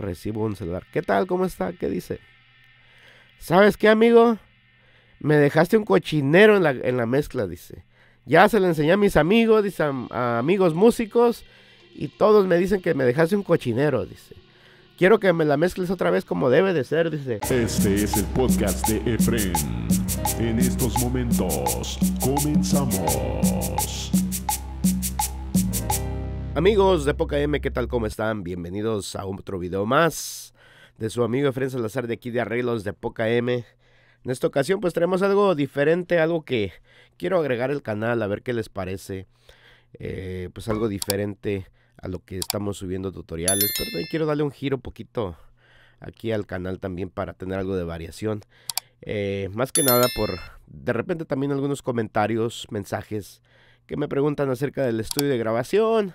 recibo un celular. ¿Qué tal? ¿Cómo está? ¿Qué dice? ¿Sabes qué, amigo? Me dejaste un cochinero en la, mezcla, dice. Ya se le enseñé a mis amigos, dice, a amigos músicos, y todos me dicen que me dejaste un cochinero, dice. Quiero que me la mezcles otra vez como debe de ser, dice. Este es el podcast de Efren. En estos momentos comenzamos. Amigos de Poca M, ¿qué tal? ¿Cómo están? Bienvenidos a otro video más de su amigo Efren Salazar de aquí de Arreglos de Poca M. En esta ocasión pues traemos algo diferente, algo que quiero agregar al canal, a ver qué les parece. Eh, pues algo diferente a lo que estamos subiendo tutoriales, pero también quiero darle un giro poquito aquí al canal también para tener algo de variación. Eh, más que nada por de repente también algunos comentarios, mensajes que me preguntan acerca del estudio de grabación,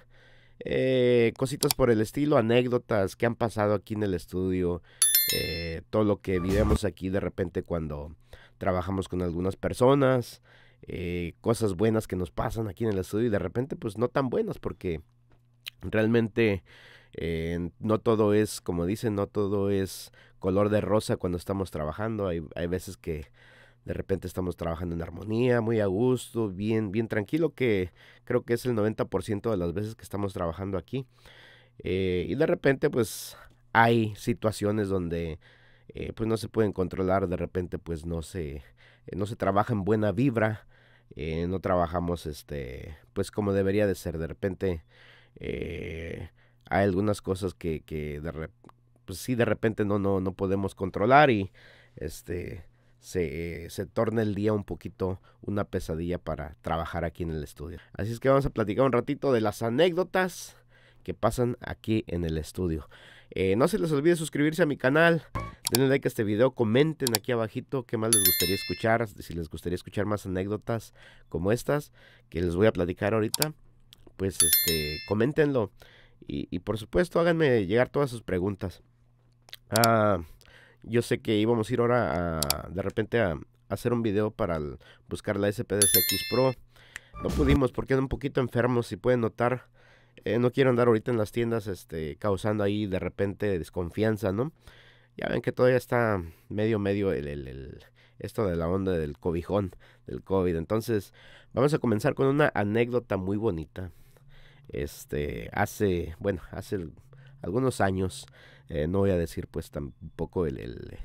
eh, cositas por el estilo, anécdotas que han pasado aquí en el estudio, eh, todo lo que vivimos aquí de repente cuando trabajamos con algunas personas, eh, cosas buenas que nos pasan aquí en el estudio y de repente pues no tan buenas porque realmente no todo es, como dicen, no todo es color de rosa cuando estamos trabajando, hay, hay veces que de repente estamos trabajando en armonía, muy a gusto, bien, bien tranquilo, que creo que es el 90% de las veces que estamos trabajando aquí. Eh, y de repente, pues, hay situaciones donde, eh, pues, no se pueden controlar, de repente, pues, no se, eh, no se trabaja en buena vibra, no trabajamos, este, pues, como debería de ser. De repente, hay algunas cosas que, que de, pues, sí, de repente no, no, no podemos controlar y, este se, torna el día un poquito una pesadilla para trabajar aquí en el estudio. Así es que vamos a platicar un ratito de las anécdotas que pasan aquí en el estudio. Eh, no se les olvide suscribirse a mi canal, denle like a este video, comenten aquí abajito qué más les gustaría escuchar, si les gustaría escuchar más anécdotas como estas que les voy a platicar ahorita, pues este, coméntenlo y, y por supuesto háganme llegar todas sus preguntas. Ah, yo sé que íbamos a ir ahora de repente a, hacer un video para buscar la spdsx Pro. No pudimos porque era un poquito enfermos, si pueden notar. Eh, no quiero andar ahorita en las tiendas este, causando ahí de repente desconfianza, ¿no? Ya ven que todavía está medio, medio el, el, esto de la onda del cobijón, del COVID. Entonces, vamos a comenzar con una anécdota muy bonita. Este, hace, bueno, hace algunos años eh, no voy a decir pues tampoco el,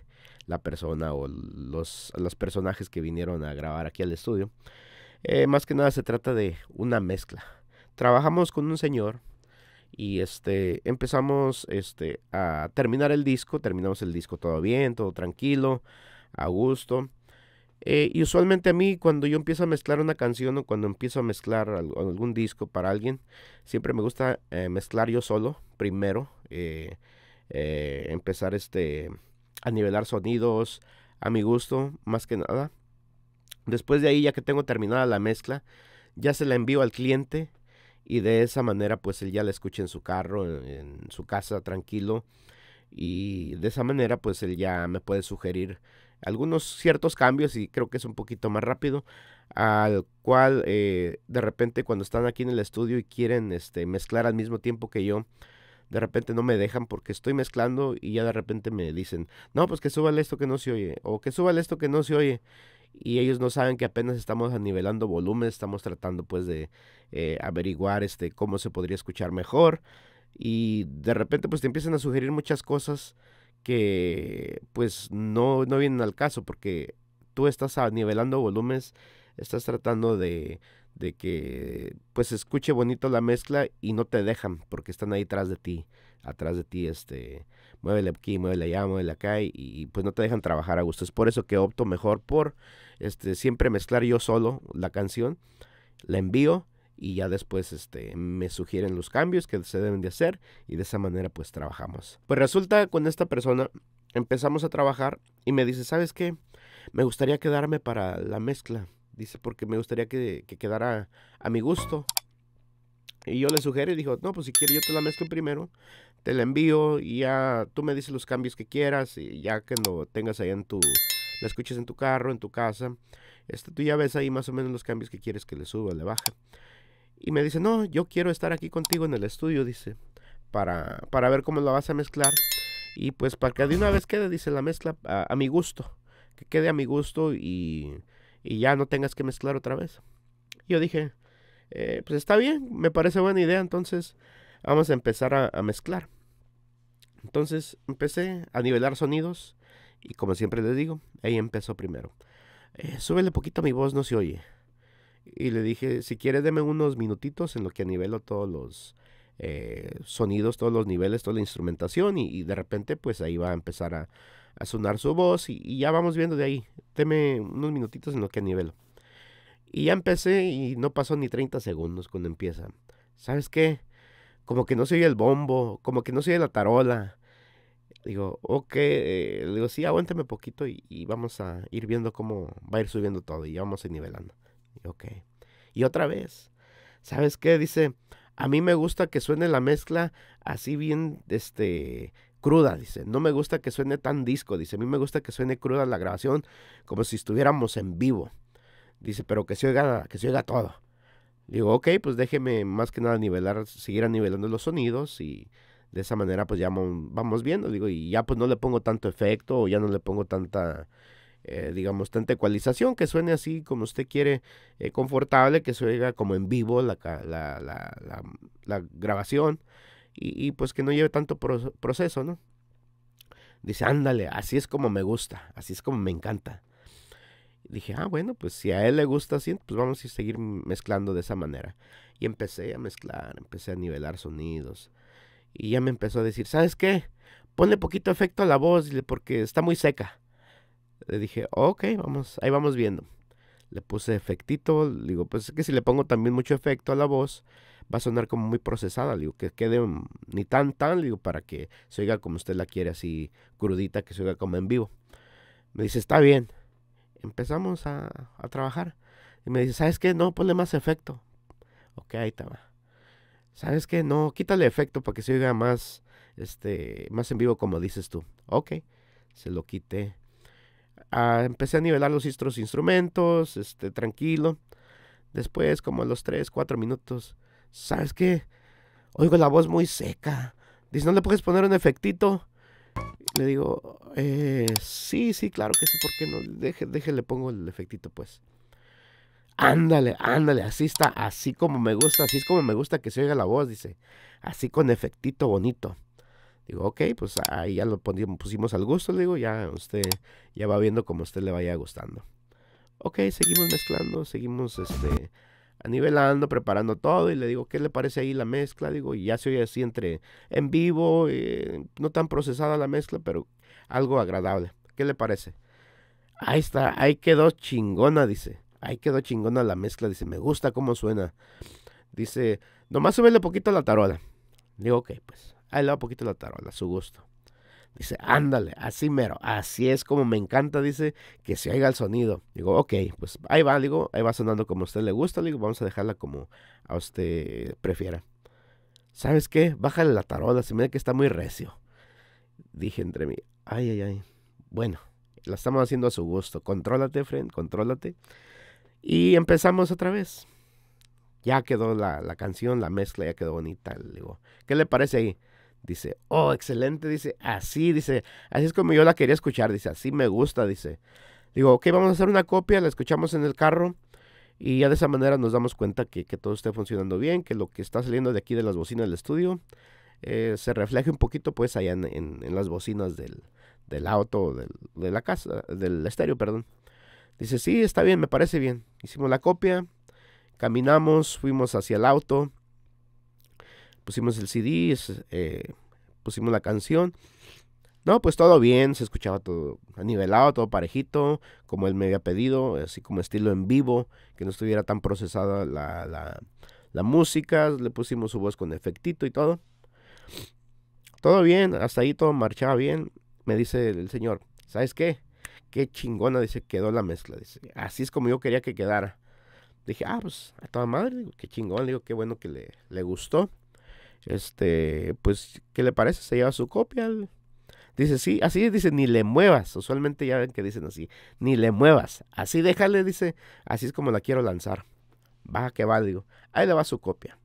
la persona o los, los, personajes que vinieron a grabar aquí al estudio. Eh, más que nada se trata de una mezcla. Trabajamos con un señor y este empezamos este, a terminar el disco. Terminamos el disco todo bien, todo tranquilo, a gusto. Eh, y usualmente a mí cuando yo empiezo a mezclar una canción o cuando empiezo a mezclar algún disco para alguien, siempre me gusta mezclar yo solo primero. Eh, eh, empezar este, a nivelar sonidos a mi gusto, más que nada. Después de ahí, ya que tengo terminada la mezcla, ya se la envío al cliente y de esa manera pues él ya la escucha en su carro, en, su casa, tranquilo. Y de esa manera pues él ya me puede sugerir algunos ciertos cambios y creo que es un poquito más rápido, al cual eh, de repente cuando están aquí en el estudio y quieren este, mezclar al mismo tiempo que yo, de repente no me dejan porque estoy mezclando y ya de repente me dicen, no, pues que súbale esto que no se oye, o que súbale esto que no se oye. Y ellos no saben que apenas estamos nivelando volúmenes, estamos tratando pues de eh, averiguar este, cómo se podría escuchar mejor. Y de repente pues te empiezan a sugerir muchas cosas que pues no, no vienen al caso porque tú estás nivelando volúmenes, estás tratando de de que pues escuche bonito la mezcla y no te dejan porque están ahí atrás de ti, atrás de ti, este, muévele aquí, muévele allá, muévele acá y, y, pues no te dejan trabajar a gusto. Es por eso que opto mejor por este siempre mezclar yo solo la canción, la envío y ya después este, me sugieren los cambios que se deben de hacer y de esa manera pues trabajamos. Pues resulta con esta persona empezamos a trabajar y me dice, ¿sabes qué? Me gustaría quedarme para la mezcla Dice, porque me gustaría que, quedara a, mi gusto. Y yo le sugiero y dijo, no, pues si quieres yo te la mezclo primero, te la envío y ya tú me dices los cambios que quieras y ya que lo tengas ahí en tu, la escuches en tu carro, en tu casa, este, tú ya ves ahí más o menos los cambios que quieres que le suba, le baje. Y me dice, no, yo quiero estar aquí contigo en el estudio, dice, para, para ver cómo la vas a mezclar. Y pues para que de una vez quede, dice, la mezcla a mi gusto, que quede a mi gusto y y ya no tengas que mezclar otra vez. Yo dije, eh, pues está bien, me parece buena idea, entonces vamos a empezar a, mezclar. Entonces empecé a nivelar sonidos y como siempre les digo, ahí empezó primero. Eh, súbele poquito a mi voz, no se oye. Y le dije, si quiere deme unos minutitos en lo que nivelo todos los eh, sonidos, todos los niveles, toda la instrumentación y de repente pues ahí va a empezar a, a sonar su voz y, ya vamos viendo de ahí. Teme unos minutitos en lo que nivelo. Y ya empecé y no pasó ni 30 segundos cuando empieza. ¿Sabes qué? Como que no se oye el bombo, como que no se oye la tarola. Digo, ok, eh, le digo, sí, aguántame poquito y, vamos a ir viendo cómo va a ir subiendo todo y ya vamos a nivelando. ok. Y otra vez, ¿sabes qué? Dice, a mí me gusta que suene la mezcla así bien, este, cruda, dice. No me gusta que suene tan disco, dice. A mí me gusta que suene cruda la grabación, como si estuviéramos en vivo. Dice, pero que se oiga, que se todo. Digo, ok, pues déjeme más que nada nivelar, seguir nivelando los sonidos y de esa manera pues ya vamos viendo. Digo, y ya pues no le pongo tanto efecto o ya no le pongo tanta, eh, digamos, tanta ecualización, que suene así como usted quiere, eh, confortable, que se como en vivo la grabación y, pues que no lleve tanto proceso, ¿no? Dice, ándale, así es como me gusta, así es como me encanta. dije, ah, bueno, pues si a él le gusta así, pues vamos a seguir mezclando de esa manera. Y empecé a mezclar, empecé a nivelar sonidos. Y ya me empezó a decir, ¿sabes qué? Ponle poquito efecto a la voz porque está muy seca. Le dije, ok, vamos, ahí vamos viendo le puse efectito, digo, pues es que si le pongo también mucho efecto a la voz, va a sonar como muy procesada, digo, que quede ni tan tan, digo, para que se oiga como usted la quiere, así crudita, que se oiga como en vivo. Me dice, está bien. Empezamos a, a trabajar. Y me dice, ¿sabes qué? No, ponle más efecto. Ok, ahí está. ¿Sabes qué? No, quítale efecto para que se oiga más, este, más en vivo como dices tú. Ok, se lo quité empecé a nivelar los instrumentos, este, tranquilo. Después, como a los 3, 4 minutos, ¿sabes qué? Oigo la voz muy seca. Dice, ¿no le puedes poner un efectito? Le digo, eh, sí, sí, claro que sí, ¿por qué no? Deje, deje, le pongo el efectito, pues. Ándale, ándale, así está, así como me gusta, así es como me gusta que se oiga la voz, dice. Así con efectito bonito. Digo, ok, pues ahí ya lo pusimos al gusto, le digo, ya usted ya va viendo como a usted le vaya gustando. Ok, seguimos mezclando, seguimos este anivelando, preparando todo y le digo, ¿qué le parece ahí la mezcla? Digo, ya se oye así entre en vivo, eh, no tan procesada la mezcla, pero algo agradable. ¿Qué le parece? Ahí está, ahí quedó chingona, dice. Ahí quedó chingona la mezcla, dice, me gusta cómo suena. Dice, nomás subele poquito la tarola. Digo, ok, pues Ahí le va poquito la tarola, a su gusto. Dice, ándale, así mero, así es como me encanta, dice, que se oiga el sonido. Digo, ok, pues ahí va, digo, ahí va sonando como a usted le gusta, digo, vamos a dejarla como a usted prefiera. ¿Sabes qué? Bájale la tarola, se ve que está muy recio. Dije entre mí, ay, ay, ay, bueno, la estamos haciendo a su gusto, contrólate, friend, contrólate. Y empezamos otra vez. Ya quedó la, la canción, la mezcla, ya quedó bonita, digo, ¿qué le parece ahí? Dice, oh, excelente, dice, así, dice, así es como yo la quería escuchar, dice, así me gusta, dice. Digo, ok, vamos a hacer una copia, la escuchamos en el carro y ya de esa manera nos damos cuenta que, todo esté funcionando bien, que lo que está saliendo de aquí de las bocinas del estudio eh, se refleje un poquito pues allá en, las bocinas del, auto, del, de la casa, del estéreo, perdón. Dice, sí, está bien, me parece bien. Hicimos la copia, caminamos, fuimos hacia el auto pusimos el CD, eh, pusimos la canción. No, pues todo bien, se escuchaba todo nivelado, todo parejito, como él me había pedido, así como estilo en vivo, que no estuviera tan procesada la, música, le pusimos su voz con efectito y todo. Todo bien, hasta ahí todo marchaba bien. Me dice el señor, ¿sabes qué? Qué chingona, dice, quedó la mezcla. Dice, así es como yo quería que quedara. Dije, ah, pues a toda madre, qué chingón, digo, qué bueno que le gustó. Este, pues, ¿qué le parece? Se lleva su copia. Dice, sí, así dice, ni le muevas. Usualmente ya ven que dicen así, ni le muevas. Así déjale, dice, así es como la quiero lanzar. Baja que va, digo. Ahí le va su copia.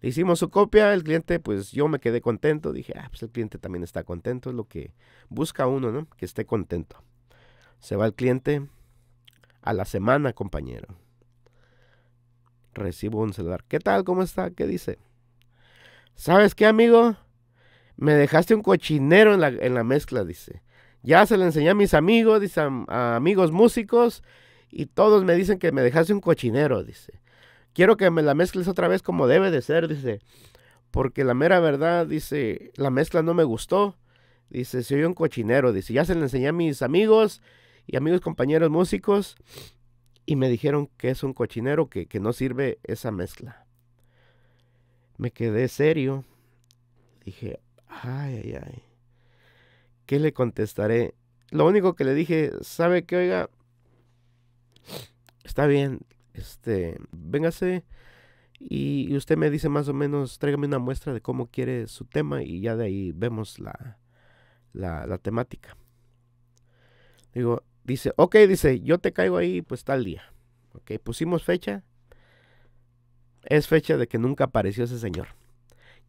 Le hicimos su copia, el cliente, pues yo me quedé contento. Dije, ah, pues el cliente también está contento, es lo que busca uno, ¿no? Que esté contento. Se va el cliente a la semana, compañero. Recibo un celular. ¿Qué tal? ¿Cómo está? ¿Qué dice? ¿Sabes qué, amigo? Me dejaste un cochinero en la, mezcla, dice. Ya se le enseñé a mis amigos, a, amigos músicos, y todos me dicen que me dejaste un cochinero, dice. Quiero que me la mezcles otra vez como debe de ser, dice. Porque la mera verdad, dice, la mezcla no me gustó. Dice, soy un cochinero, dice. Ya se le enseñé a mis amigos y amigos compañeros músicos y me dijeron que es un cochinero, que no sirve esa mezcla. Me quedé serio. Dije, ay, ay, ay. ¿Qué le contestaré? Lo único que le dije, ¿sabe qué, oiga? Está bien, este, véngase y usted me dice más o menos, tráigame una muestra de cómo quiere su tema y ya de ahí vemos la, la, temática. Digo, dice, ok, dice, yo te caigo ahí pues tal día. Ok, pusimos fecha es fecha de que nunca apareció ese señor.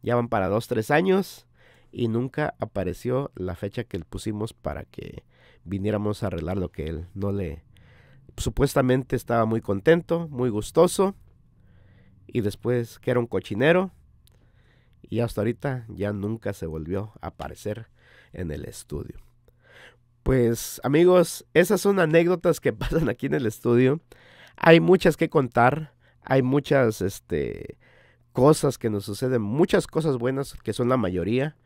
Ya van para dos, tres años y nunca apareció la fecha que le pusimos para que viniéramos a arreglar lo que él no le... Supuestamente estaba muy contento, muy gustoso y después que era un cochinero y hasta ahorita ya nunca se volvió a aparecer en el estudio. Pues amigos, esas son anécdotas que pasan aquí en el estudio. Hay muchas que contar hay muchas este, cosas que nos suceden, muchas cosas buenas que son la mayoría,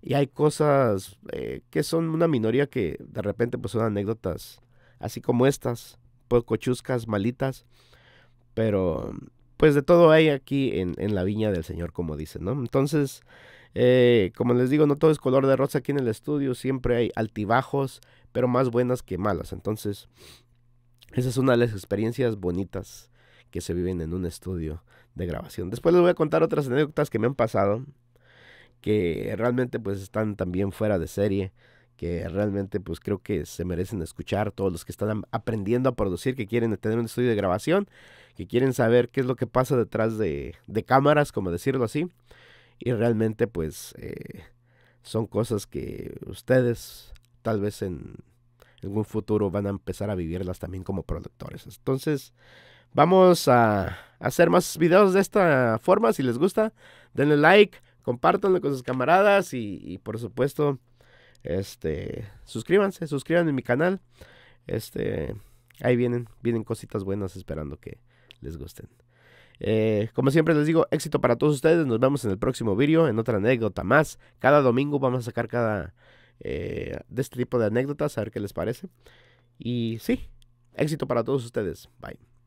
y hay cosas eh, que son una minoría que de repente pues son anécdotas así como estas, poco chuscas, malitas, pero pues de todo hay aquí en, la viña del Señor, como dicen, ¿no? Entonces, eh, como les digo, no todo es color de rosa aquí en el estudio, siempre hay altibajos, pero más buenas que malas, entonces, esa es una de las experiencias bonitas que se viven en un estudio de grabación. Después les voy a contar otras anécdotas que me han pasado, que realmente pues están también fuera de serie, que realmente pues creo que se merecen escuchar todos los que están aprendiendo a producir, que quieren tener un estudio de grabación, que quieren saber qué es lo que pasa detrás de, cámaras, como decirlo así. Y realmente pues eh, son cosas que ustedes tal vez en algún futuro van a empezar a vivirlas también como productores. Entonces, Vamos a hacer más videos de esta forma. Si les gusta, denle like, compártanlo con sus camaradas y, por supuesto, este, suscríbanse, suscríbanse a mi canal. Este, ahí vienen, vienen cositas buenas esperando que les gusten. Eh, como siempre les digo, éxito para todos ustedes. Nos vemos en el próximo video, en otra anécdota más. Cada domingo vamos a sacar cada eh, de este tipo de anécdotas, a ver qué les parece. Y sí, éxito para todos ustedes. Bye.